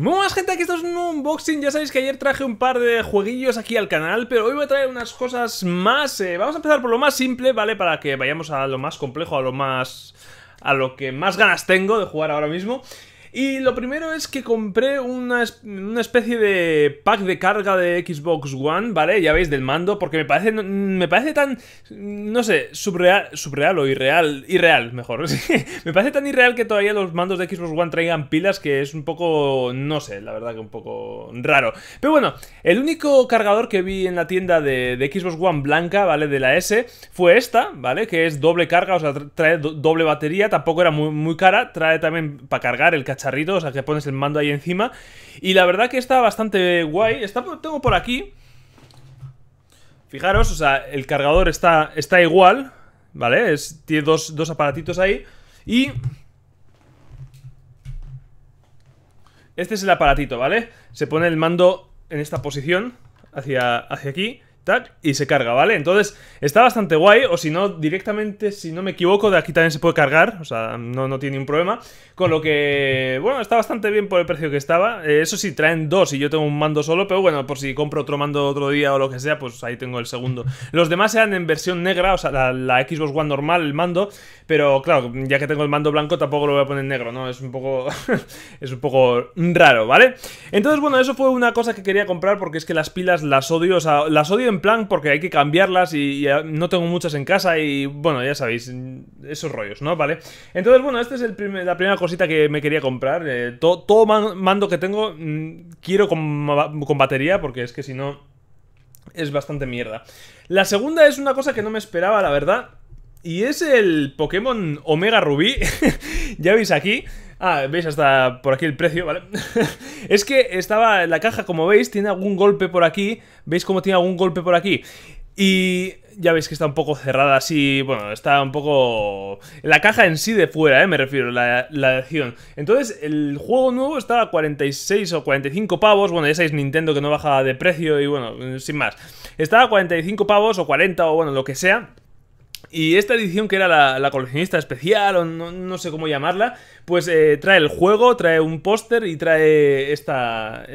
Muy buenas gente, aquí esto es un unboxing, ya sabéis que ayer traje un par de jueguillos aquí al canal, pero hoy voy a traer unas cosas más, eh, vamos a empezar por lo más simple, ¿vale? Para que vayamos a lo más complejo, a lo más... a lo que más ganas tengo de jugar ahora mismo y lo primero es que compré una, especie de pack de carga de Xbox One, ¿vale? Ya veis, del mando, porque me parece, me parece tan, no sé, subreal, subreal o irreal, irreal, mejor. me parece tan irreal que todavía los mandos de Xbox One traigan pilas que es un poco, no sé, la verdad que un poco raro. Pero bueno, el único cargador que vi en la tienda de, Xbox One blanca, ¿vale? De la S, fue esta, ¿vale? Que es doble carga, o sea, trae doble batería, tampoco era muy, muy cara, trae también para cargar el cacharrito, o sea, que pones el mando ahí encima. Y la verdad que está bastante guay. Está, tengo por aquí... Fijaros, o sea, el cargador está, está igual, ¿vale? tiene dos, aparatitos ahí. Y... Este es el aparatito, ¿vale? Se pone el mando en esta posición, hacia, hacia aquí y se carga, ¿vale? Entonces está bastante guay, o si no, directamente, si no me equivoco, de aquí también se puede cargar, o sea, no, no tiene un problema. Con lo que, bueno, está bastante bien por el precio que estaba. Eh, eso sí, traen dos y yo tengo un mando solo, pero bueno, por si compro otro mando otro día o lo que sea, pues ahí tengo el segundo. Los demás eran en versión negra, o sea, la, la Xbox One normal, el mando, pero claro, ya que tengo el mando blanco, tampoco lo voy a poner negro, ¿no? Es un poco, es un poco raro, ¿vale? Entonces, bueno, eso fue una cosa que quería comprar porque es que las pilas las odio, o sea, las odio en plan porque hay que cambiarlas y, ah, no tengo muchas en casa y bueno, ya sabéis, esos rollos, ¿no? Vale. Entonces, bueno, esta es la primera cosita que me quería comprar. Eh, todo mando que tengo mm, quiero con, con batería porque es que si no es bastante mierda. La segunda es una cosa que no me esperaba, la verdad. Y es el Pokémon Omega Rubí. ya veis aquí. Ah, veis hasta por aquí el precio, ¿vale? es que estaba en la caja, como veis, tiene algún golpe por aquí. ¿Veis cómo tiene algún golpe por aquí? Y ya veis que está un poco cerrada así, bueno, está un poco... La caja en sí de fuera, ¿eh? Me refiero, la, la edición. Entonces, el juego nuevo estaba a 46 o 45 pavos, bueno, ya sabéis Nintendo que no baja de precio y bueno, sin más. Estaba a 45 pavos o 40 o bueno, lo que sea. Y esta edición, que era la, coleccionista especial, o no, sé cómo llamarla, pues eh, trae el juego, trae un póster y trae esta,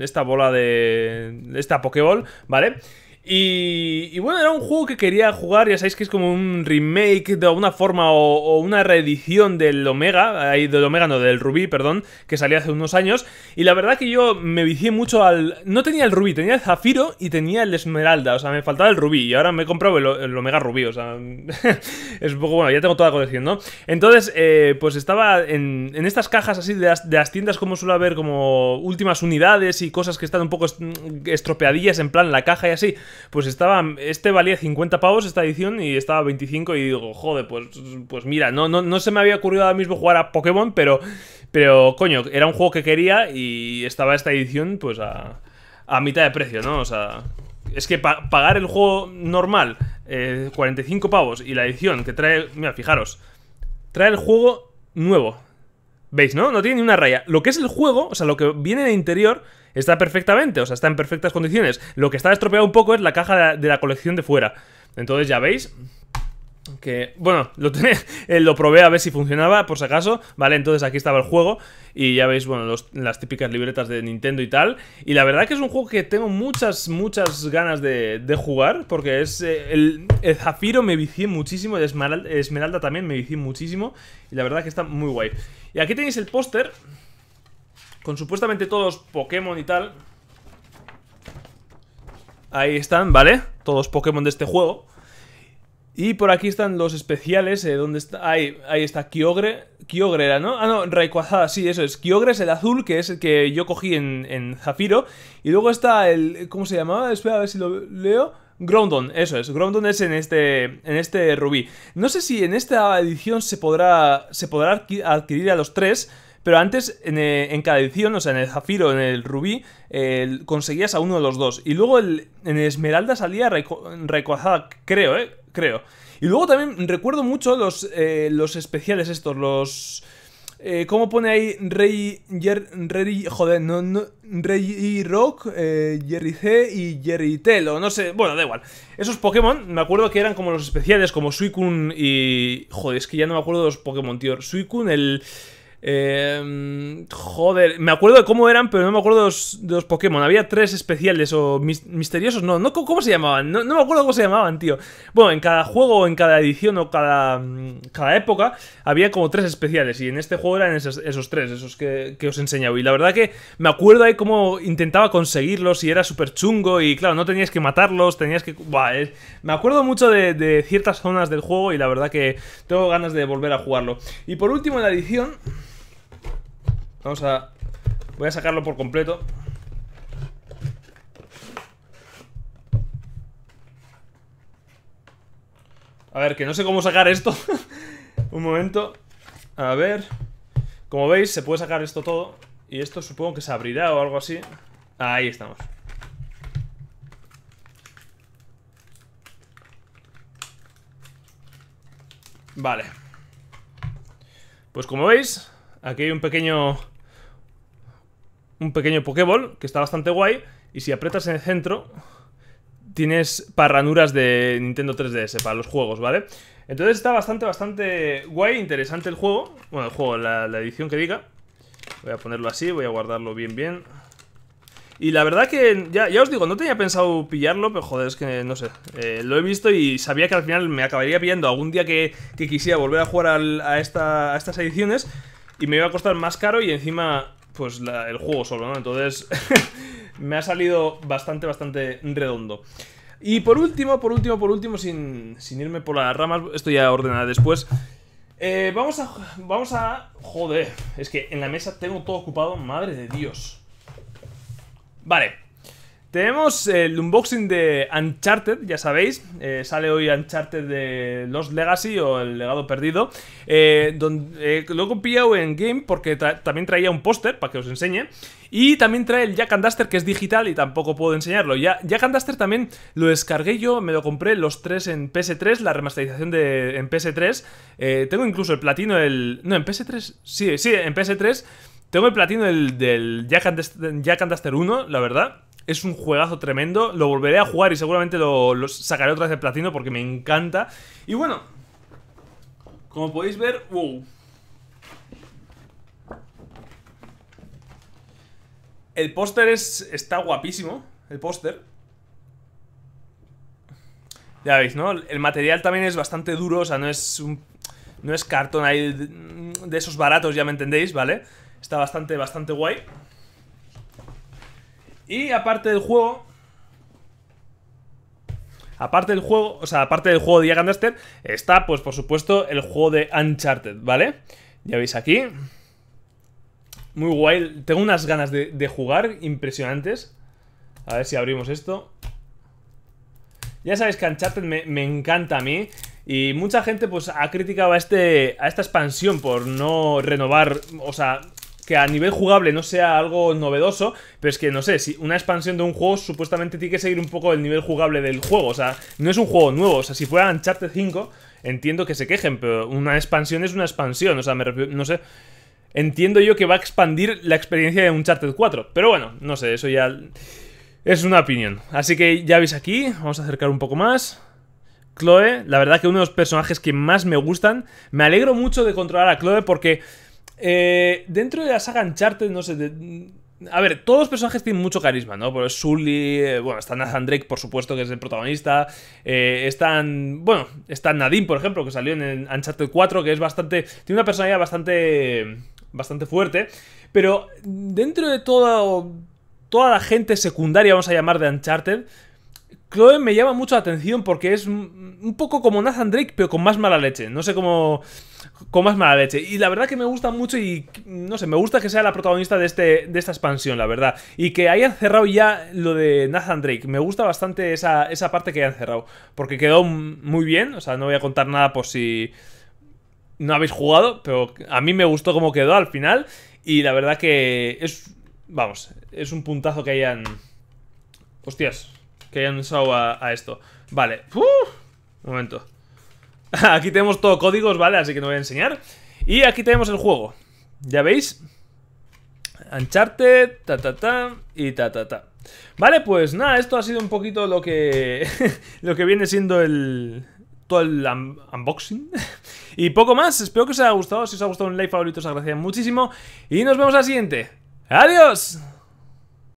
esta bola de. esta Pokéball, ¿vale? Y, bueno, era un juego que quería jugar, ya sabéis que es como un remake de alguna forma o, una reedición del Omega, ahí del Omega no, del Rubí, perdón, que salió hace unos años. Y la verdad que yo me vicié mucho al... No tenía el Rubí, tenía el Zafiro y tenía el Esmeralda, o sea, me faltaba el Rubí y ahora me he comprado el, Omega Rubí, o sea, es un poco bueno, ya tengo toda la colección, ¿no? Entonces, eh, pues estaba en, estas cajas así de las, de las tiendas como suele haber como últimas unidades y cosas que están un poco estropeadillas en plan la caja y así pues estaba, este valía 50 pavos esta edición y estaba 25 y digo, joder, pues, pues mira, no, no, no se me había ocurrido ahora mismo jugar a Pokémon, pero, pero coño, era un juego que quería y estaba esta edición pues a, a mitad de precio, ¿no? O sea, es que pagar el juego normal, 45 eh, pavos, y la edición que trae, mira, fijaros, trae el juego nuevo, ¿Veis, no? No tiene ni una raya. Lo que es el juego, o sea, lo que viene en interior, está perfectamente, o sea, está en perfectas condiciones. Lo que está estropeado un poco es la caja de la, colección de fuera. Entonces, ya veis, que, bueno, lo, tené, eh, lo probé a ver si funcionaba, por si acaso, ¿vale? Entonces aquí estaba el juego y ya veis, bueno, las típicas libretas de Nintendo y tal. Y la verdad que es un juego que tengo muchas, muchas ganas de, jugar porque es... Eh, el, Zafiro me vicié muchísimo, el Esmeralda, también me vicié muchísimo y la verdad que está muy guay. Y aquí tenéis el póster con supuestamente todos Pokémon y tal. Ahí están, ¿vale? Todos Pokémon de este juego. Y por aquí están los especiales, eh, donde está... Ahí, ahí está Kyogre. Kyogre era, ¿no? Ah, no, Rayquaza, sí, eso es. Kyogre es el azul, que es el que yo cogí en, en Zafiro. Y luego está el... ¿Cómo se llamaba? Espera, a ver si lo leo. Groundon, eso es, Groundon es en este, en este rubí. No sé si en esta edición se podrá, se podrá adquirir a los tres, pero antes, eh, en, cada edición, o sea, en el Zafiro, en el Rubí, conseguías a uno de los dos. Y luego el, en Esmeralda salía Rayquaza, creo, ¿eh? Creo. Y luego también recuerdo mucho los, eh, los especiales estos, los... Eh, ¿Cómo pone ahí Rey, Rey joder, no, no, Rey Rock, eh, Jerry C y Jerry Telo? No sé, bueno, da igual. Esos Pokémon, me acuerdo que eran como los especiales, como Suicune y... Joder, es que ya no me acuerdo de los Pokémon, tío. Suicune, el... Eh, joder, me acuerdo de cómo eran, pero no me acuerdo de los, Pokémon. Había tres especiales o misteriosos, no, no, ¿cómo se llamaban? No, me acuerdo cómo se llamaban, tío. Bueno, en cada juego, en cada edición o cada, mm, cada época había como tres especiales y en este juego eran esos, tres, esos que, os he enseñado. Y la verdad que me acuerdo ahí cómo intentaba conseguirlos y era súper chungo y claro, no tenías que matarlos, tenías que... Eh. me acuerdo mucho de, de ciertas zonas del juego y la verdad que tengo ganas de volver a jugarlo. Y por último, en la edición... Vamos a... Voy a sacarlo por completo. A ver, que no sé cómo sacar esto. Un momento. A ver. Como veis, se puede sacar esto todo. Y esto supongo que se abrirá o algo así. Ahí estamos. Vale. Pues como veis, aquí hay un pequeño un pequeño Pokéball, que está bastante guay, y si aprietas en el centro, tienes parranuras de Nintendo 3DS para los juegos, ¿vale? Entonces está bastante, bastante guay, interesante el juego. Bueno, el juego, la, edición que diga. Voy a ponerlo así, voy a guardarlo bien, bien. Y la verdad que, ya, os digo, no tenía pensado pillarlo, pero joder, es que no sé. Eh, lo he visto y sabía que al final me acabaría pillando algún día que, quisiera volver a jugar a, a estas ediciones. Y me iba a costar más caro y encima pues el juego solo, ¿no? Entonces me ha salido bastante, bastante redondo. Y por último, por último, por último, sin, sin irme por las ramas, esto ya ordenaré después. Eh, vamos a... Vamos a... Joder, es que en la mesa tengo todo ocupado, madre de Dios. Vale, tenemos el unboxing de Uncharted, ya sabéis, eh, sale hoy Uncharted de Lost Legacy o el legado perdido, eh, eh, lo he copiado en game porque también traía un póster para que os enseñe, y también trae el Jack and Duster que es digital y tampoco puedo enseñarlo. Ya, Jack and Duster también lo descargué yo, me lo compré los tres en PS3, la remasterización de, en PS3, tengo incluso el platino, el... no, en PS3, sí, sí, en PS3, tengo el platino del, Jack, and and Duster 1, la verdad. Es un juegazo tremendo. Lo volveré a jugar y seguramente lo, sacaré otra vez de platino porque me encanta. Y bueno, como podéis ver, wow. El póster es, está guapísimo. El póster. Ya veis, ¿no? El material también es bastante duro, o sea, no es un, no es cartón ahí de esos baratos, ya me entendéis, ¿vale? Está bastante, bastante guay. Y aparte del juego, Aparte del juego, o sea, aparte del juego de Jagandaster, está, pues por supuesto, el juego de Uncharted, ¿vale? Ya veis aquí. Muy guay. Tengo unas ganas de, jugar impresionantes. A ver si abrimos esto. Ya sabéis que Uncharted me, encanta a mí. Y mucha gente pues ha criticado este, a esta expansión por no renovar, o sea, que a nivel jugable no sea algo novedoso, pero es que no sé, si una expansión de un juego supuestamente tiene que seguir un poco el nivel jugable del juego, o sea, no es un juego nuevo, o sea, si fuera Uncharted 5, entiendo que se quejen, pero una expansión es una expansión, o sea, no sé, entiendo yo que va a expandir la experiencia de Uncharted 4, pero bueno, no sé, eso ya es una opinión. Así que ya veis aquí, vamos a acercar un poco más. Chloe, la verdad que uno de los personajes que más me gustan. Me alegro mucho de controlar a Chloe porque eh, dentro de la saga Uncharted, no sé. a ver, todos los personajes tienen mucho carisma, ¿no? Por Sully, eh, bueno, está Nathan Drake, por supuesto, que es el protagonista. Eh, están, bueno, está Nadine, por ejemplo, que salió en Uncharted 4, que es bastante. Tiene una personalidad bastante. bastante fuerte. Pero dentro de toda toda la gente secundaria, vamos a llamar, de Uncharted Chloe me llama mucho la atención porque es un poco como Nathan Drake, pero con más mala leche. No sé cómo. Con más mala leche. Y la verdad que me gusta mucho y. No sé, me gusta que sea la protagonista de, este, de esta expansión, la verdad. Y que hayan cerrado ya lo de Nathan Drake. Me gusta bastante esa, esa parte que hayan cerrado. Porque quedó muy bien. O sea, no voy a contar nada por si. No habéis jugado, pero a mí me gustó cómo quedó al final. Y la verdad que es. Vamos, es un puntazo que hayan. Hostias, que hayan usado a, esto Vale, un momento Aquí tenemos todo códigos, ¿vale? Así que no voy a enseñar Y aquí tenemos el juego ¿Ya veis? Uncharted, ta ta ta y ta ta ta Vale, pues nada, esto ha sido un poquito lo que lo que viene siendo el todo el unboxing y poco más. Espero que os haya gustado, si os ha gustado un like favorito os agradecería muchísimo y nos vemos al siguiente. Adiós.